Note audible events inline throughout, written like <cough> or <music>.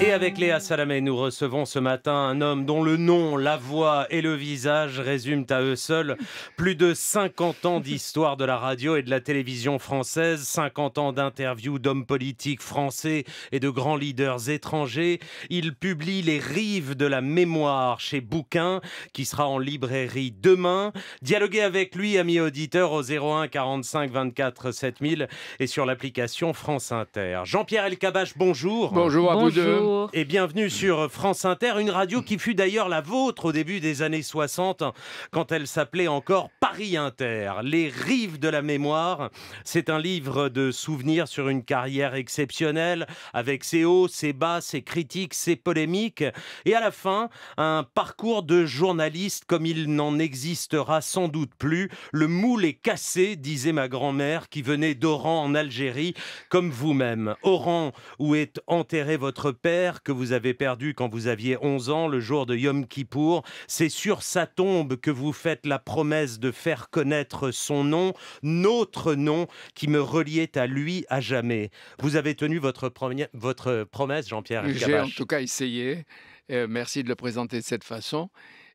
Et avec Léa Salamé, nous recevons ce matin un homme dont le nom, la voix et le visage résument à eux seuls plus de 50 ans d'histoire de la radio et de la télévision française, 50 ans d'interviews d'hommes politiques français et de grands leaders étrangers. Il publie Les Rives de la mémoire chez Bouquin, qui sera en librairie demain. Dialoguez avec lui, amis auditeurs, au 01 45 24 7000 et sur l'application France Inter. Jean-Pierre Elkabach, bonjour. Bonjour à vous deux. Et bienvenue sur France Inter, une radio qui fut d'ailleurs la vôtre au début des années 60, quand elle s'appelait encore Paris Inter. Les rives de la mémoire, c'est un livre de souvenirs sur une carrière exceptionnelle, avec ses hauts, ses bas, ses critiques, ses polémiques, et à la fin, un parcours de journaliste comme il n'en existera sans doute plus. Le moule est cassé, disait ma grand-mère, qui venait d'Oran en Algérie, comme vous-même. Oran, où est enterré votre père, que vous avez perdu quand vous aviez 11 ans, le jour de Yom Kippour. C'est sur sa tombe que vous faites la promesse de faire connaître son nom, notre nom, qui me reliait à lui à jamais. Vous avez tenu votre, votre promesse, Jean-Pierre J'ai en tout cas essayé. Euh, merci de le présenter de cette façon.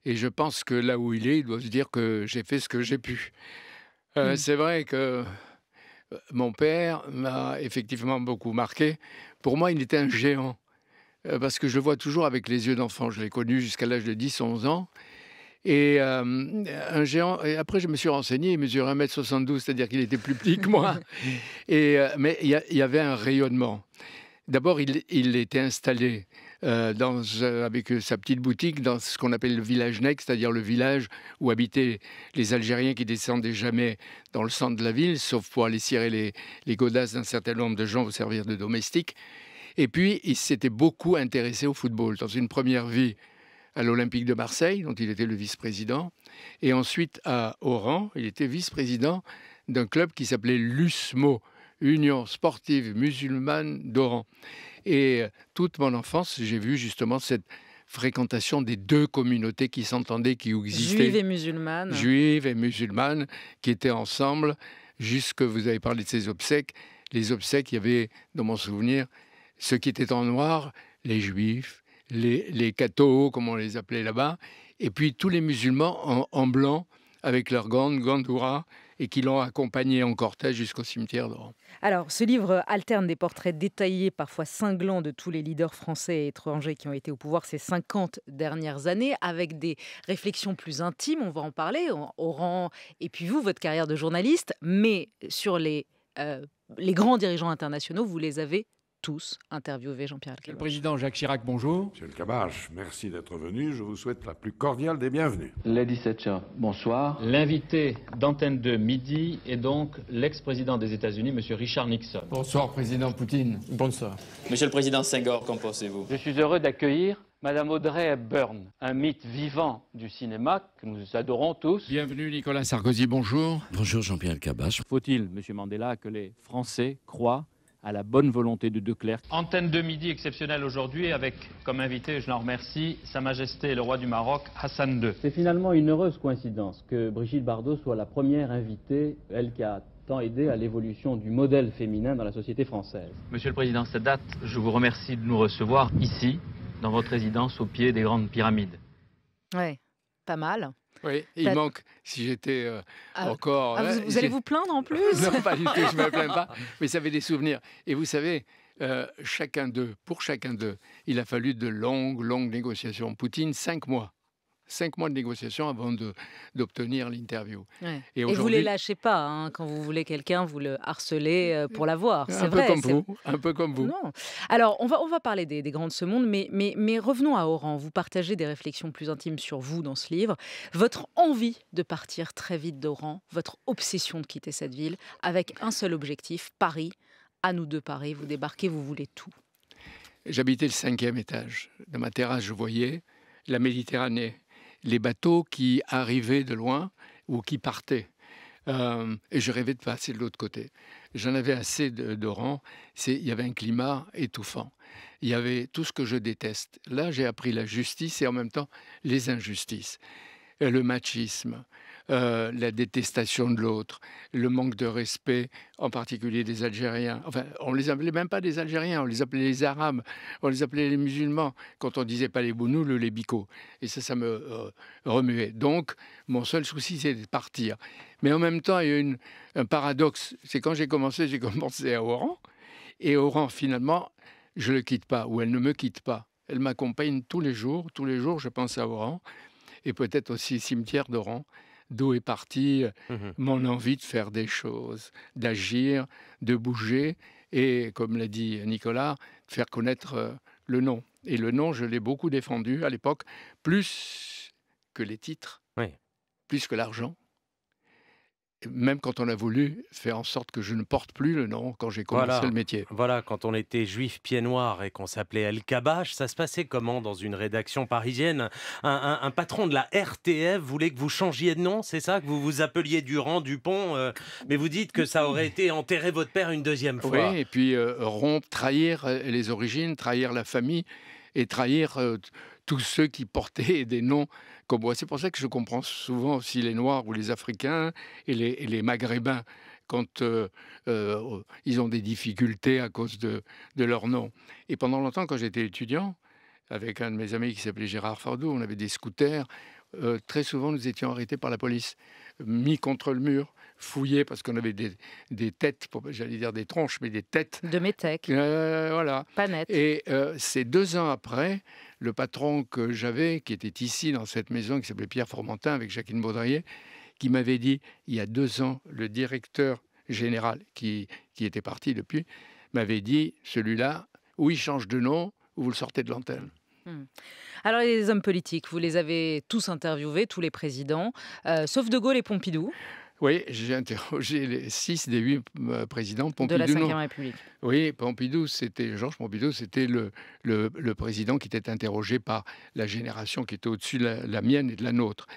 Et je pense que là où il est, il doit se dire que j'ai fait ce que j'ai pu. Euh, hmm. C'est vrai que euh, mon père m'a effectivement beaucoup marqué. Pour moi, il était un géant. Euh, parce que je le vois toujours avec les yeux d'enfant. Je l'ai connu jusqu'à l'âge de 10-11 ans. Et euh, un géant. Et après, je me suis renseigné. Il mesurait 1m72, c'est-à-dire qu'il était plus petit que moi. <laughs> Et, euh, mais il y, avait un rayonnement. D'abord, il, était installé dans, avec sa petite boutique dans ce qu'on appelle le village Nec, c'est-à-dire le village où habitaient les Algériens qui descendaient jamais dans le centre de la ville, sauf pour aller cirer les, godasses d'un certain nombre de gens ou servir de domestiques. Et puis, il s'était beaucoup intéressé au football dans une première vie à l'Olympique de Marseille, dont il était le vice-président, et ensuite à Oran, il était vice-président d'un club qui s'appelait l'USMO, Union sportive musulmane d'Oran. Et euh, toute mon enfance, j'ai vu justement cette fréquentation des deux communautés qui s'entendaient, qui existaient. Juives et musulmanes. Juives et musulmanes, qui étaient ensemble, jusque vous avez parlé de ces obsèques. Les obsèques, il y avait, dans mon souvenir, ceux qui étaient en noir, les juifs, les, cathos, comme on les appelait là-bas, et puis tous les musulmans en, blanc avec leur grande gandoura et qui l'ont accompagné en cortège jusqu'au cimetière d'Oran. Alors, ce livre alterne des portraits détaillés, parfois cinglants, de tous les leaders français et étrangers qui ont été au pouvoir ces 50 dernières années, avec des réflexions plus intimes, on va en parler, au rang, et puis vous, votre carrière de journaliste, mais sur les, euh, les grands dirigeants internationaux, vous les avez tous interviewer Jean-Pierre Monsieur Le président Jacques Chirac, bonjour. Monsieur le Cabache, merci d'être venu. Je vous souhaite la plus cordiale des bienvenues. Lady Thatcher, bonsoir. L'invité d'antenne de midi est donc l'ex-président des États-Unis, Monsieur Richard Nixon. Bonsoir, président Poutine. Bonsoir. Monsieur le président Senghor, qu'en pensez-vous Je suis heureux d'accueillir Madame Audrey Hepburn, un mythe vivant du cinéma que nous adorons tous. Bienvenue Nicolas Sarkozy, bonjour. Bonjour Jean-Pierre Cabache. Faut-il, Monsieur Mandela, que les Français croient à la bonne volonté de Declercq. Antenne de midi exceptionnelle aujourd'hui avec comme invité, je l'en remercie, Sa Majesté le roi du Maroc, Hassan II. C'est finalement une heureuse coïncidence que Brigitte Bardot soit la première invitée, elle qui a tant aidé à l'évolution du modèle féminin dans la société française. Monsieur le Président cette date, je vous remercie de nous recevoir ici, dans votre résidence au pied des grandes pyramides. Oui pas mal. Oui, il manque, si j'étais euh, ah, encore... Ah, vous, allez vous plaindre en <laughs> plus Non, pas du tout, je ne me plains pas, <laughs> mais ça fait des souvenirs. Et vous savez, euh, chacun d'eux, pour chacun d'eux, il a fallu de longues, longues négociations. Poutine, cinq mois cinq mois de négociation avant d'obtenir l'interview. Et, vous ne les lâchez pas. Hein, quand vous voulez quelqu'un, vous le harcelez euh, euh, pour l'avoir. C'est Peu comme vous, un peu comme vous. Non. Alors, on va, on va parler des, des grands de ce monde, mais, mais, mais revenons à Oran. Vous partagez des réflexions plus intimes sur vous dans ce livre. Votre envie de partir très vite d'Oran, votre obsession de quitter cette ville, avec un seul objectif, Paris. À nous deux Paris, vous débarquez, vous voulez tout. J'habitais le cinquième étage. Dans ma terrasse, je voyais la Méditerranée, les bateaux qui arrivaient de loin ou qui partaient. Euh, et je rêvais de passer de l'autre côté. J'en avais assez de rangs. Il y avait un climat étouffant. Il y avait tout ce que je déteste. Là, j'ai appris la justice et en même temps les injustices, euh, le machisme, euh, la détestation de l'autre, le manque de respect, en particulier des Algériens. Enfin, on les appelait même pas des Algériens, on les appelait les Arabes, on les appelait les musulmans, quand on disait pas les Bounous, le les Et ça, ça me euh, remuait. Donc, mon seul souci, c'est de partir. Mais en même temps, il y a eu un paradoxe. C'est quand j'ai commencé, j'ai <laughs> commencé à Oran. Et Oran, finalement, je ne le quitte pas, ou elle ne me quitte pas. Elle m'accompagne tous les jours. Tous les jours, je pense à Oran et peut-être aussi cimetière d'Oran d'où est partie euh, mmh mon envie de faire des choses, d'agir, de bouger et, comme l'a dit Nicolas, de faire connaître euh, le nom. Et le nom, je l'ai beaucoup défendu à l'époque, plus que les titres, plus que l'argent, même quand on a voulu faire en sorte que je ne porte plus le nom quand j'ai commencé le métier. Voilà, quand on était juif pied noir et qu'on s'appelait El Kabach, ça se passait comment dans une rédaction parisienne un, patron de la RTF voulait que vous changiez de nom, c'est ça Que vous vous appeliez Durand, Dupont, euh, mais vous dites que ça aurait été enterrer votre père une deuxième fois. Oui, et puis euh, rompre, trahir euh, les origines, trahir la famille et trahir tous ceux qui portaient <laughs> des noms c'est pour ça que je comprends souvent si les Noirs ou les Africains et les, Maghrébins quand euh, euh, oh, ils ont des difficultés à cause de, leur nom. Et pendant longtemps, quand j'étais étudiant, avec un de mes amis qui s'appelait Gérard Fardou, on avait des scooters. Euh, très souvent, nous étions arrêtés par la police, mis contre le mur, fouillé parce qu'on avait des, des têtes, j'allais dire des tronches, mais des têtes. De métèques. Euh, voilà. Pas net. Et euh, c'est deux ans après, le patron que j'avais, qui était ici dans cette maison, qui s'appelait Pierre Formentin avec Jacqueline Baudrier, qui m'avait dit, il y a deux ans, le directeur général qui, qui était parti depuis, m'avait dit, celui-là, ou il change de nom, ou vous le sortez de l'antenne. Hmm. Alors les hommes politiques, vous les avez tous interviewés, tous les présidents, euh, sauf De Gaulle et Pompidou. Oui, j'ai interrogé les six des huit euh, présidents. Pompidou, de la Ve République. Oui, Pompidou, c'était Georges Pompidou, c'était le, le, président qui était interrogé par la génération qui était au-dessus de la, mienne et de la nôtre.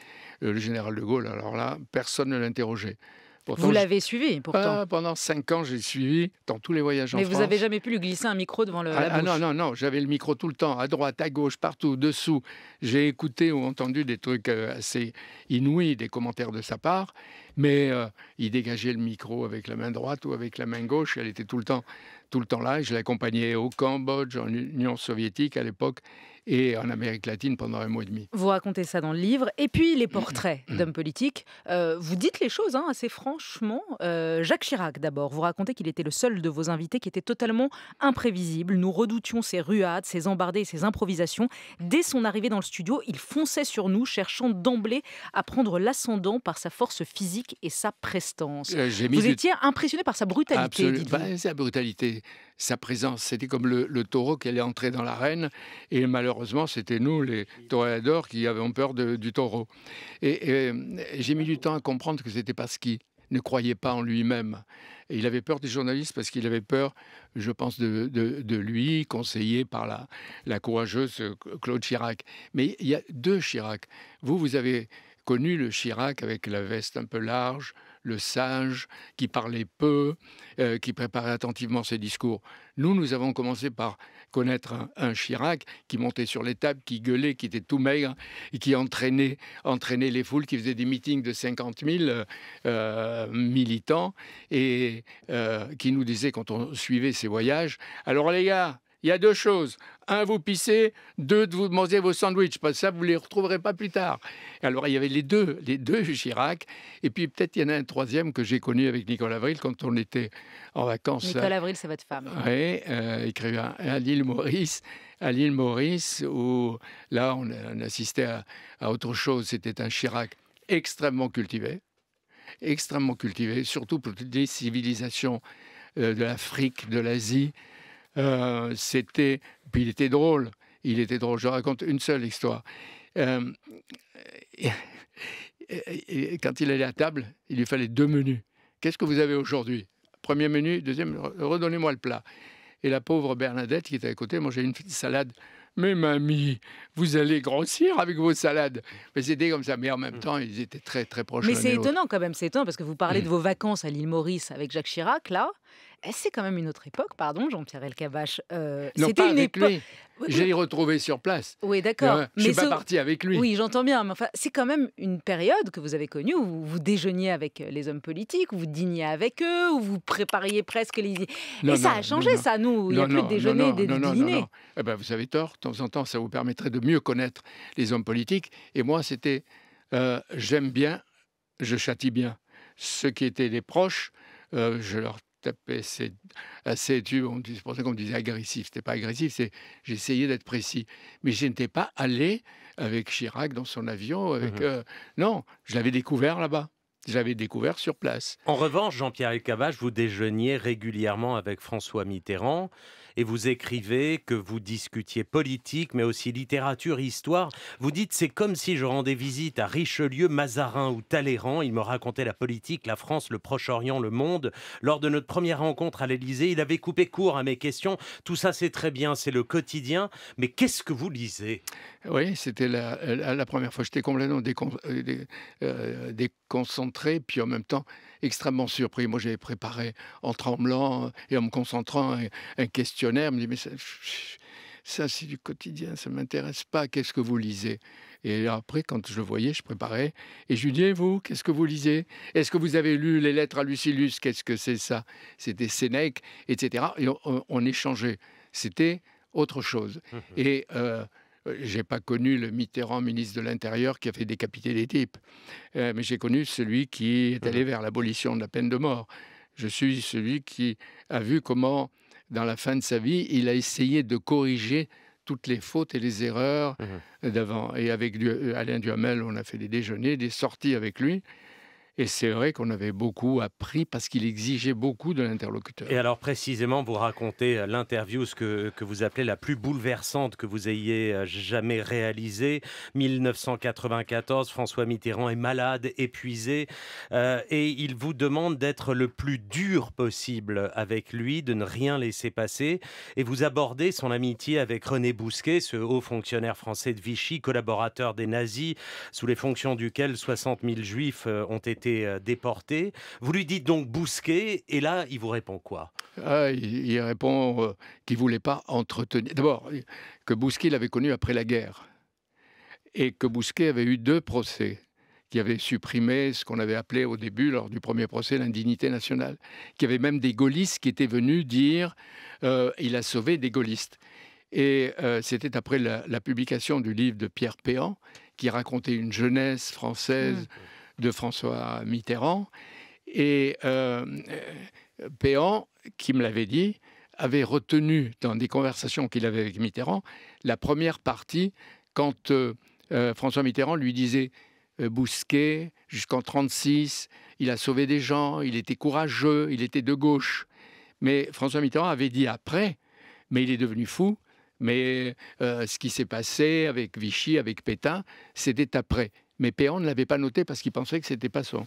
Euh, le général de Gaulle, alors là, personne ne l'interrogeait. Pourtant, vous l'avez suivi, pourtant. Ah, pendant cinq ans, j'ai suivi dans tous les voyages en France. Mais vous n'avez jamais pu lui glisser un micro devant le, ah, Ah non, non, non, j'avais le micro tout le temps, à droite, à gauche, partout, dessous. J'ai écouté ou entendu des trucs euh, assez inouïs, des commentaires de sa part. Mais euh, il dégageait le micro avec la main droite ou avec la main gauche. Elle était tout le temps, tout le temps là. Je l'accompagnais au Cambodge, en Union soviétique à l'époque et en Amérique latine pendant un mois et demi. Vous racontez ça dans le livre. Et puis les portraits <clears throat> d'hommes politiques. Euh, vous dites les choses hein, assez franchement. Euh, Jacques Chirac d'abord. Vous racontez qu'il était le seul de vos invités qui était totalement imprévisible. Nous redoutions ses ruades, ses embardées, ses improvisations. Dès son arrivée dans le studio, il fonçait sur nous, cherchant d'emblée à prendre l'ascendant par sa force physique et sa prestance. Euh, vous étiez impressionné par sa brutalité. Absolument. Bah, sa brutalité sa présence. C'était comme le, taureau qui allait entrer dans l'arène. Et malheureusement, c'était nous, les toréadors, qui avions peur du taureau. Et, j'ai mis du temps à comprendre que c'était parce qu'il ne croyait pas en lui-même. Et il avait peur des journalistes parce qu'il avait peur, je pense, de, lui, conseillé par la, la, courageuse euh, Claude Chirac. Mais il y a deux Chirac. Vous, vous avez connu le Chirac avec la veste un peu large, le sage, qui parlait peu, euh, qui préparait attentivement ses discours. Nous, nous avons commencé par connaître un, Chirac qui montait sur les tables, qui gueulait, qui était tout maigre, et qui entraînait, entraînait les foules, qui faisait des meetings de 50 000 euh, militants, et euh, qui nous disait, quand on suivait ses voyages, alors les gars, il y a deux choses. Un, vous pissez. Deux, vous mangez vos sandwiches. Parce que ça, vous ne les retrouverez pas plus tard. Alors, il y avait les deux, les deux Chirac. Et puis, peut-être, il y en a un troisième que j'ai connu avec Nicolas Avril quand on était en vacances. Nicolas Avril, c'est votre femme. Oui, euh, écrivain à l'île Maurice. À l'île Maurice, où là, on, assistait à, autre chose. C'était un Chirac extrêmement cultivé. Extrêmement cultivé, surtout pour les civilisations euh, de l'Afrique, de l'Asie. Euh, c'était, puis il était drôle. Il était drôle. Je raconte une seule histoire. Euh, quand il allait à table, il lui fallait deux menus. Qu'est-ce que vous avez aujourd'hui Premier menu, deuxième, redonnez-moi le plat. Et la pauvre Bernadette qui était à côté mangeait une petite salade mais mamie, vous allez grossir avec vos salades. Mais c'était comme ça. Mais en même mmh. temps, ils étaient très, très proches. Mais c'est étonnant quand même, c'est étonnant parce que vous parlez mmh. de vos vacances à l'île Maurice avec Jacques Chirac, là. Eh, c'est quand même une autre époque, pardon, Jean-Pierre Elkabach. Euh, c'était une époque. J'ai retrouvé sur place. Oui, d'accord. Hein, je suis pas parti avec lui. Oui, j'entends bien. Mais enfin, c'est quand même une période que vous avez connue où vous, déjeuniez avec euh, les hommes politiques, où vous dîniez avec eux, où vous prépariez presque les. et ça a changé, ça, nous. Il n'y a plus de déjeuner, des dîners. Eh ben, vous avez tort. De temps en temps, ça vous permettrait de mieux connaître les hommes politiques. Et moi, c'était euh, j'aime bien, je châtie bien. Ceux qui étaient les proches, euh, je leur assez, on, c'est pour ça qu'on me disait agressif. C'était pas agressif, c'est j'essayais d'être précis. Mais je n'étais pas allé avec Chirac dans son avion. Mmh euh, non, je l'avais découvert là-bas j'avais découvert sur place. En revanche, Jean-Pierre Elkabach, vous déjeuniez régulièrement avec François Mitterrand et vous écrivez que vous discutiez politique, mais aussi littérature, histoire. Vous dites c'est comme si je rendais visite à Richelieu, Mazarin ou Talleyrand. Il me racontait la politique, la France, le Proche-Orient, le monde. Lors de notre première rencontre à l'Élysée, il avait coupé court à mes questions. Tout ça, c'est très bien, c'est le quotidien. Mais qu'est-ce que vous lisez oui, c'était euh, la, première fois. J'étais complètement euh, euh, déconcentré, puis en même temps extrêmement surpris. Moi, j'avais préparé en tremblant et en me concentrant un, questionnaire. Je me disais, mais ça, c'est du quotidien, ça ne m'intéresse pas. Qu'est-ce que vous lisez Et après, quand je le voyais, je préparais et je lui disais, vous, qu'est-ce que vous lisez Est-ce que vous avez lu les lettres à Lucilius Qu'est-ce que c'est ça C'était Sénèque, etc. Et on, échangeait. C'était autre chose. Mmh et n'ai euh, pas connu le Mitterrand, ministre de l'Intérieur, qui a fait décapiter des types, euh, mais j'ai connu celui qui est allé mmh. vers l'abolition de la peine de mort. Je suis celui qui a vu comment, dans la fin de sa vie, il a essayé de corriger toutes les fautes et les erreurs mmh d'avant. Et avec euh, Alain Duhamel, on a fait des déjeuners, des sorties avec lui. Et c'est vrai qu'on avait beaucoup appris parce qu'il exigeait beaucoup de l'interlocuteur. Et alors précisément, vous racontez euh, l'interview, ce que, que vous appelez la plus bouleversante que vous ayez euh, jamais réalisée. 1994, François Mitterrand est malade, épuisé, euh, et il vous demande d'être le plus dur possible avec lui, de ne rien laisser passer. Et vous abordez son amitié avec René Bousquet, ce haut fonctionnaire français de Vichy, collaborateur des nazis, sous les fonctions duquel 60 000 juifs ont été euh, déporté. Vous lui dites donc Bousquet, et là, il vous répond quoi ah, il, répond euh, qu'il ne voulait pas entretenir. D'abord, que Bousquet l'avait connu après la guerre, et que Bousquet avait eu deux procès qui avaient supprimé ce qu'on avait appelé au début, lors du premier procès, l'indignité nationale, qui avait même des gaullistes qui étaient venus dire euh, il a sauvé des gaullistes. Et c'était après la, publication du livre de Pierre Péan, qui racontait une jeunesse française. Mmh de François Mitterrand. Et euh, euh, Péan, qui me l'avait dit, avait retenu dans des conversations qu'il avait avec Mitterrand la première partie quand euh, François Mitterrand lui disait Bousquet, jusqu'en 1936, il a sauvé des gens, il était courageux, il était de gauche. Mais François Mitterrand avait dit après, mais il est devenu fou, mais ce qui s'est passé avec Vichy, avec Pétain, c'était après. Mais Péan ne l'avait pas noté parce qu'il pensait que ce n'était pas son,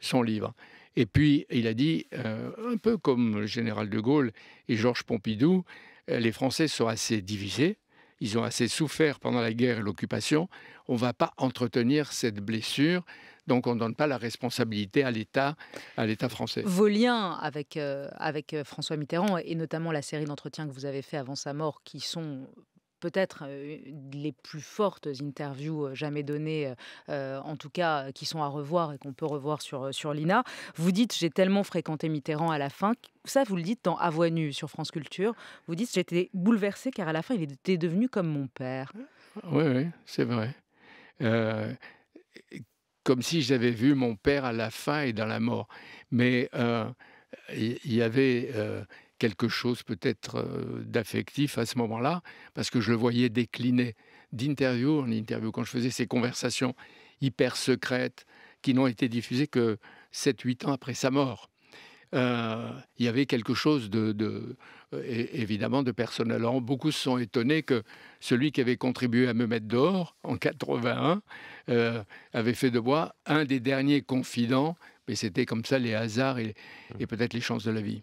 son livre. Et puis, il a dit, euh, un peu comme le général de Gaulle et Georges Pompidou, euh, les Français sont assez divisés, ils ont assez souffert pendant la guerre et l'occupation, on ne va pas entretenir cette blessure, donc on ne donne pas la responsabilité à l'État, à l'État français. Vos liens avec, euh, avec François Mitterrand, et notamment la série d'entretiens que vous avez fait avant sa mort, qui sont peut-être les plus fortes interviews jamais données, en tout cas qui sont à revoir et qu'on peut revoir sur, sur l'INA. Vous dites J'ai tellement fréquenté Mitterrand à la fin. Ça, vous le dites dans À nue sur France Culture. Vous dites J'étais bouleversé car à la fin, il était devenu comme mon père. Oui, ah, oui, c'est vrai. Euh, comme si j'avais vu mon père à la fin et dans la mort. Mais euh, il y, y, avait euh, quelque chose peut-être d'affectif à ce moment-là, parce que je le voyais décliner d'interview en interview, quand je faisais ces conversations hyper secrètes qui n'ont été diffusées que 7-8 ans après sa mort. il y avait quelque chose de, évidemment de personnel. beaucoup se sont étonnés que celui qui avait contribué à me mettre dehors en 81 euh, avait fait de moi un des derniers confidents, mais c'était comme ça les hasards et mmh. peut-être les chances de la vie.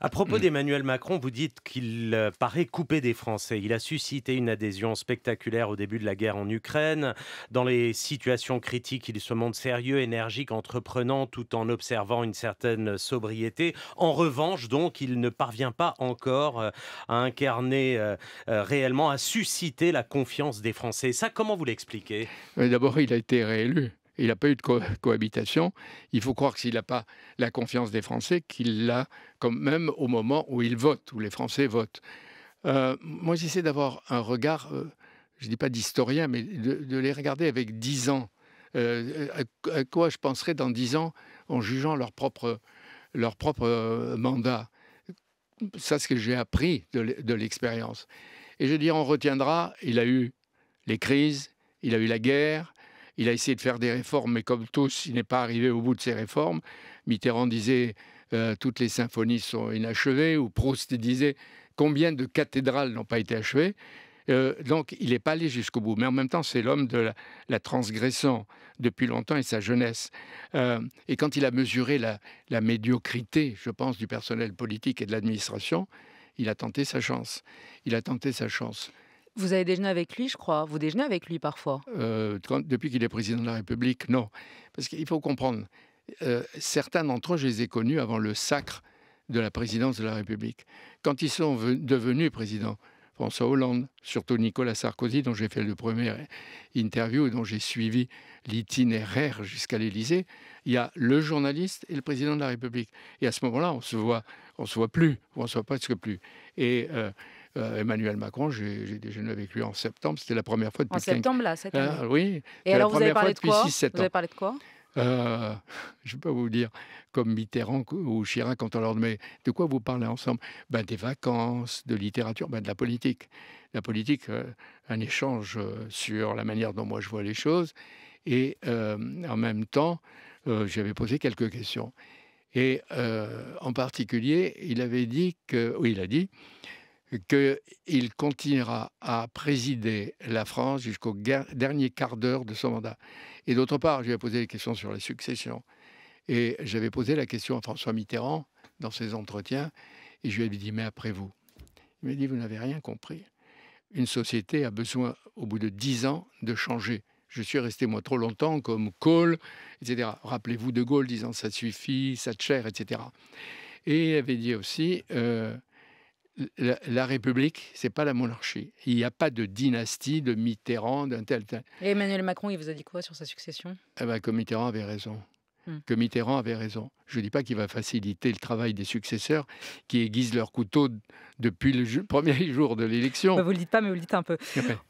À propos mm. d'Emmanuel Macron, vous dites qu'il euh, paraît coupé des Français. Il a suscité une adhésion spectaculaire au début de la guerre en Ukraine. Dans les situations critiques, il se montre sérieux, énergique, entreprenant, tout en observant une certaine sobriété. En revanche, donc, il ne parvient pas encore euh, à incarner euh, réellement, à susciter la confiance des Français. Ça, comment vous l'expliquez D'abord, il a été réélu il n'a pas eu de cohabitation. Il faut croire que s'il n'a pas la confiance des Français, qu'il l'a quand même au moment où il vote, où les Français votent. Euh, moi, j'essaie d'avoir un regard, euh, je ne dis pas d'historien, mais de, les regarder avec dix ans. Euh, à, quoi je penserais dans dix ans en jugeant leur propre, leur propre mandat Ça, ce que j'ai appris de, l'expérience. Et je dire, on retiendra, il a eu les crises, il a eu la guerre, il a essayé de faire des réformes, mais comme tous, il n'est pas arrivé au bout de ces réformes. Mitterrand disait euh, toutes les symphonies sont inachevées, ou Proust disait combien de cathédrales n'ont pas été achevées. Euh, donc il n'est pas allé jusqu'au bout, mais en même temps c'est l'homme de la, transgressant transgression depuis longtemps et sa jeunesse. Euh, et quand il a mesuré la, médiocrité, je pense, du personnel politique et de l'administration, il a tenté sa chance. Il a tenté sa chance. Vous avez déjeuné avec lui, je crois. Vous déjeunez avec lui parfois euh, Depuis qu'il est président de la République, non. Parce qu'il faut comprendre, euh, certains d'entre eux, je les ai connus avant le sacre de la présidence de la République. Quand ils sont devenus présidents, François Hollande, surtout Nicolas Sarkozy, dont j'ai fait le premier interview dont j'ai suivi l'itinéraire jusqu'à l'Élysée, il y a le journaliste et le président de la République. Et à ce moment-là, on se voit, on se voit plus, on se voit presque plus. Et euh, euh, Emmanuel Macron, j'ai déjeuné avec lui en septembre. C'était la première fois depuis. En septembre, là, cette Ah, oui. Et alors, vous, avez parlé de quoi Vous avez parlé de quoi Je peux vous dire, comme Mitterrand ou Chirac, quand on leur demande, de quoi vous parlez ensemble ben, Des vacances, de littérature, ben, de la politique. La politique, euh, un échange euh, sur la manière dont moi je vois les choses. Et en même temps, j'avais posé quelques questions. Et en particulier, il avait dit que, oui, il a dit qu'il continuera à présider la France jusqu'au dernier quart d'heure de son mandat. Et d'autre part, je lui ai posé des questions sur la succession. Et j'avais posé la question à François Mitterrand dans ses entretiens, et je lui ai dit, mais après vous Il m'a dit, vous n'avez rien compris. Une société a besoin, au bout de dix ans, de changer. Je suis resté, moi, trop longtemps comme Kohl, etc. Rappelez-vous de Gaulle disant, ça suffit, ça te chère, etc. Et il avait dit aussi, euh, la, République, c'est pas la monarchie. Il n'y a pas de dynastie, de Mitterrand, d'un tel, tel, Et Emmanuel Macron, il vous a dit quoi sur sa succession eh ben, Que Mitterrand avait raison. Hmm. Que Mitterrand avait raison. Je ne dis pas qu'il va faciliter le travail des successeurs qui aiguisent leur couteau depuis le <laughs> premier jour de l'élection. Bah, vous ne le dites pas, mais vous le dites un peu.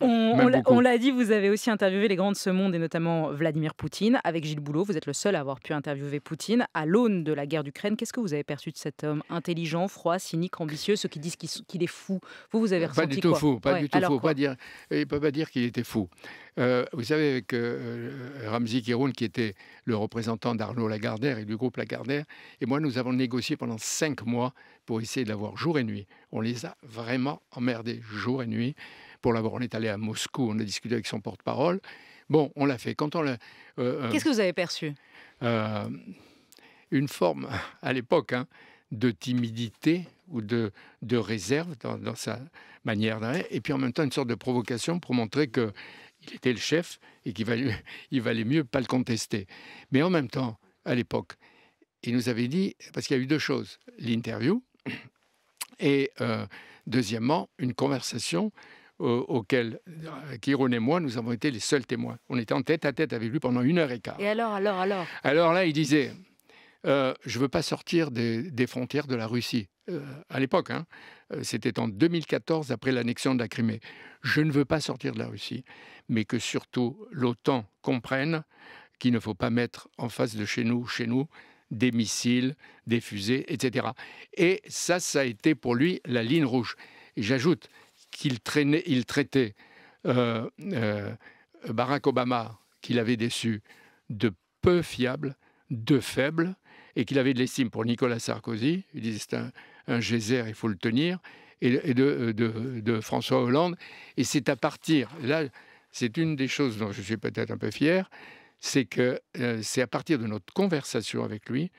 on, l'a dit, vous avez aussi interviewé les grands de ce monde, et notamment Vladimir Poutine. Avec Gilles Boulot, vous êtes le seul à avoir pu interviewer Poutine. À l'aune de la guerre d'Ukraine, qu'est-ce que vous avez perçu de cet homme intelligent, froid, cynique, ambitieux Ceux qui disent qu'il est fou, vous, vous avez ressenti Pas du tout fou, pas du tout fou. dire, il ne peut pas dire qu'il était fou. Euh, vous savez, avec euh, euh, Ramzi qui était le représentant d'Arnaud Lagardère et du groupe Lagardère, et moi, nous avons négocié pendant cinq mois pour essayer de l'avoir jour et nuit. On les a vraiment emmerdés jour et nuit pour l'avoir. On est allé à Moscou, on a discuté avec son porte-parole. Bon, on l'a fait. Quand on euh, euh, Qu'est-ce que vous avez perçu euh, Une forme, à l'époque, hein, de timidité ou de, de réserve dans, sa manière d'arrêt, et puis en même temps une sorte de provocation pour montrer que il était le chef et qu'il valait, <laughs> il valait mieux pas le contester. Mais en même temps, à l'époque, il nous avait dit, parce qu'il y a eu deux choses, l'interview et euh, deuxièmement, une conversation euh, auquel Kiron euh, et moi, nous avons été les seuls témoins. On était en tête à tête avec lui pendant une heure et quart. Et alors, alors, alors Alors là, il disait, je ne veux pas sortir des, des, frontières de la Russie. à l'époque, hein, c'était en 2014, après l'annexion de la Crimée. Je ne veux pas sortir de la Russie, mais que surtout l'OTAN comprenne qu'il ne faut pas mettre en face de chez nous, chez nous, des missiles, des fusées, etc. Et ça, ça a été pour lui la ligne rouge. J'ajoute qu'il traînait, il traitait euh, euh, Barack Obama, qu'il avait déçu, de peu fiable, de faible, et qu'il avait de l'estime pour Nicolas Sarkozy. Il disait c'est un, un, geyser, il faut le tenir, et, euh, de, de François Hollande. Et c'est à partir, là, c'est une des choses dont je suis peut-être un peu fier, c'est que euh, c'est à partir de notre conversation avec lui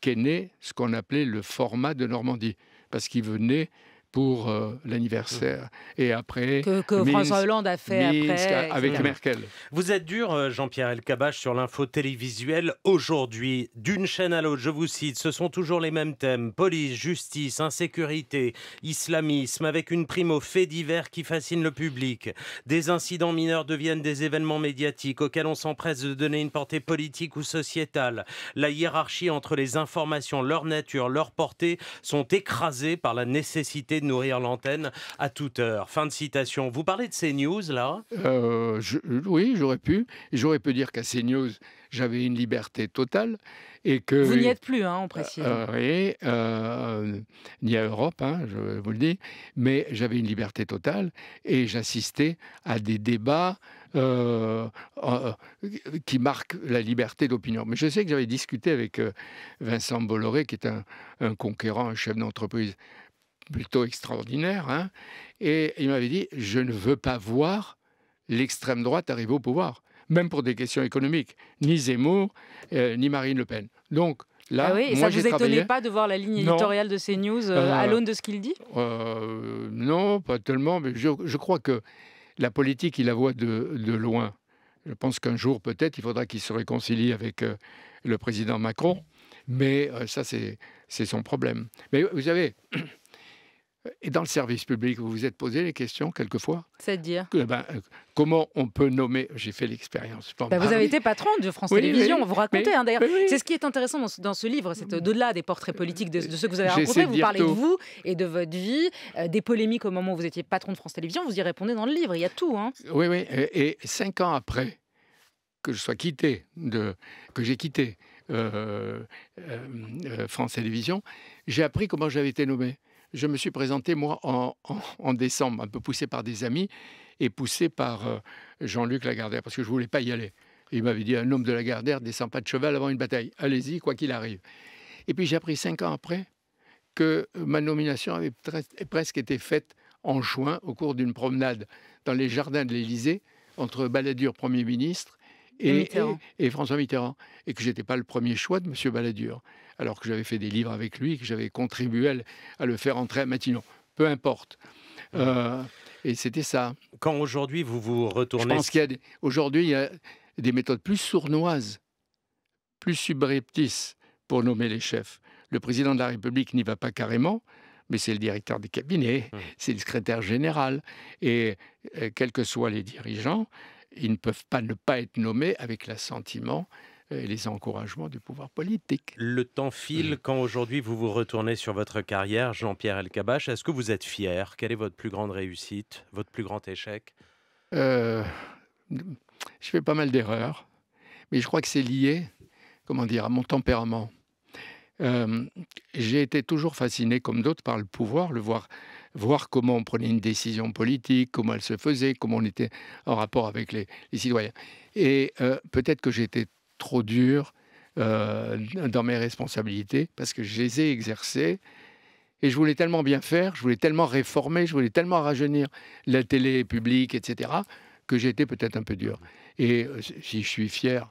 qu'est né ce qu'on appelait le format de Normandie, parce qu'il venait pour euh, l'anniversaire. Mm. Et après. Que, François Hollande a fait après. Avec Merkel. Vous êtes dur, euh, Jean-Pierre Elkabach, sur l'info télévisuelle aujourd'hui. D'une chaîne à l'autre, je vous cite, ce sont toujours les mêmes thèmes police, justice, insécurité, islamisme, avec une prime aux faits divers qui fascinent le public. Des incidents mineurs deviennent des événements médiatiques auxquels on s'empresse de donner une portée politique ou sociétale. La hiérarchie entre les informations, leur nature, leur portée sont écrasées par la nécessité de nourrir l'antenne à toute heure. Fin de citation. Vous parlez de CNews, là euh, Oui, j'aurais pu. J'aurais pu dire qu'à CNews, j'avais une liberté totale. Et que, vous n'y êtes plus, hein, on précise. Euh, euh, oui, ni à Europe, hein, je vous le dis. Mais j'avais une liberté totale et j'assistais à des débats qui marquent la liberté d'opinion. Mais je sais que j'avais discuté avec Vincent Bolloré, qui est un, un conquérant, un chef d'entreprise plutôt extraordinaire, hein, et il m'avait dit, je ne veux pas voir l'extrême droite arriver au pouvoir, même pour des questions économiques, ni Zemmour, euh, ni Marine Le Pen. Donc, Là, ah oui, et moi, ça ne vous étonnait pas de voir la ligne éditoriale de ces news euh, euh, à l'aune de ce qu'il dit Non, pas tellement, mais je, crois que la politique, il la voit de, loin. Je pense qu'un jour, peut-être, il faudra qu'il se réconcilie avec le président Macron, mais ça, c'est son problème. Mais vous savez, et dans le service public, vous vous êtes posé les questions quelquefois C'est-à-dire ben, euh, Comment on peut nommer J'ai fait l'expérience. Bah, vous avez été patron de France Télévisions, vous racontez hein, d'ailleurs. C'est ce qui est intéressant dans ce, livre, c'est au-delà des portraits euh, politiques de, ce ceux que vous avez rencontrés. Vous parlez de vous et de votre vie, euh, des polémiques au moment où vous étiez patron de France Télévisions, vous y répondez dans le livre, il y a tout. Hein. Oui, oui. Et, cinq ans après que je sois quitté, de, que j'ai quitté France Télévisions, j'ai appris comment j'avais été nommé je me suis présenté, moi, en, décembre, un peu poussé par des amis et poussé par euh, Jean-Luc Lagardère, parce que je ne voulais pas y aller. il m'avait dit un homme de Lagardère descend pas de cheval avant une bataille. Allez-y, quoi qu'il arrive. Et puis j'ai appris cinq ans après que ma nomination avait presque été faite en juin au cours d'une promenade dans les jardins de l'Élysée entre Balladur, Premier ministre, et, François Mitterrand. Et que je n'étais pas le premier choix de M. Balladur alors que j'avais fait des livres avec lui, que j'avais contribué à le, faire entrer à Matignon. Peu importe. Euh, et c'était ça. Quand aujourd'hui vous vous retournez. Je pense qu'il aujourd'hui il y a des méthodes plus sournoises, plus subreptices pour nommer les chefs. Le président de la République n'y va pas carrément, mais c'est le directeur des cabinets, hum. c'est le secrétaire général. et euh, quels que soient les dirigeants, ils ne peuvent pas ne pas être nommés avec l'assentiment et les encouragements du pouvoir politique. Le temps file mm. quand aujourd'hui vous vous retournez sur votre carrière, Jean-Pierre Elkabach. Est-ce que vous êtes fier Quelle est votre plus grande réussite, votre plus grand échec euh, Je fais pas mal d'erreurs, mais je crois que c'est lié, comment dire, à mon tempérament. Euh, j'ai été toujours fasciné, comme d'autres, par le pouvoir, le voir, voir comment on prenait une décision politique, comment elle se faisait, comment on était en rapport avec les, citoyens. Et euh, peut-être que j'étais trop dur euh, dans mes responsabilités parce que je les ai exercées. Et je voulais tellement bien faire, je voulais tellement réformer, je voulais tellement rajeunir la télé publique, etc., que j'étais peut-être un peu dur. Et euh, si je suis fier,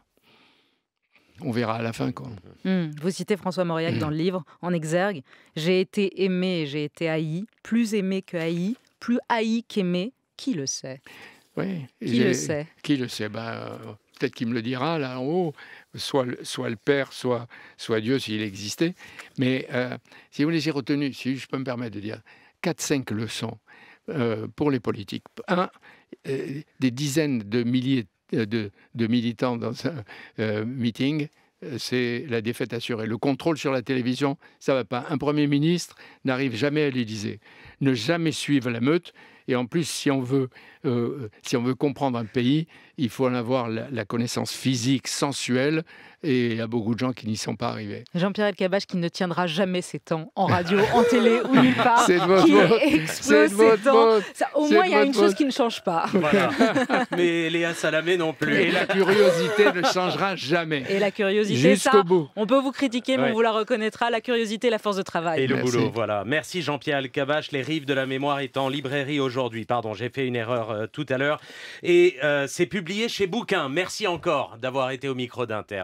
on verra à la fin. Quoi. Mmh. Mmh. Vous citez François Mauriac dans le livre, en exergue. J'ai été aimé, j'ai été haï, plus aimé que haï, plus haï qu'aimé, qui le sait Oui. Qui le sait Qui le sait peut-être qu'il me le dira là en haut, soit, soit le Père, soit, soit Dieu s'il existait. Mais euh, si vous les avez retenus, si je peux me permettre de dire, 4-5 leçons euh, pour les politiques. Un, euh, des dizaines de milliers de, militants dans un meeting, c'est la défaite assurée. Le contrôle sur la télévision, ça ne va pas. Un Premier ministre n'arrive jamais à l'Élysée ne jamais suivre la meute. Et en plus, si on veut, euh, si on veut comprendre un pays, il faut en avoir la, connaissance physique, sensuelle, et il y a beaucoup de gens qui n'y sont pas arrivés. Jean-Pierre Elkabach qui ne tiendra jamais ses temps en radio, en télé ou nulle part, C'est votre qui explose temps. au moins, il y a une chose qui ne change pas. <laughs> Mais Léa Salamé non plus. Et la curiosité ne changera jamais. Et la curiosité, ça, on peut vous critiquer, mais on vous la reconnaîtra. La curiosité, la force de travail. Et le boulot, voilà. Merci Jean-Pierre Elkabach. Les Rive de la mémoire est en librairie aujourd'hui. Pardon, j'ai fait une erreur euh, tout à l'heure. Et euh, c'est publié chez Bouquin. Merci encore d'avoir été au micro d'Inter.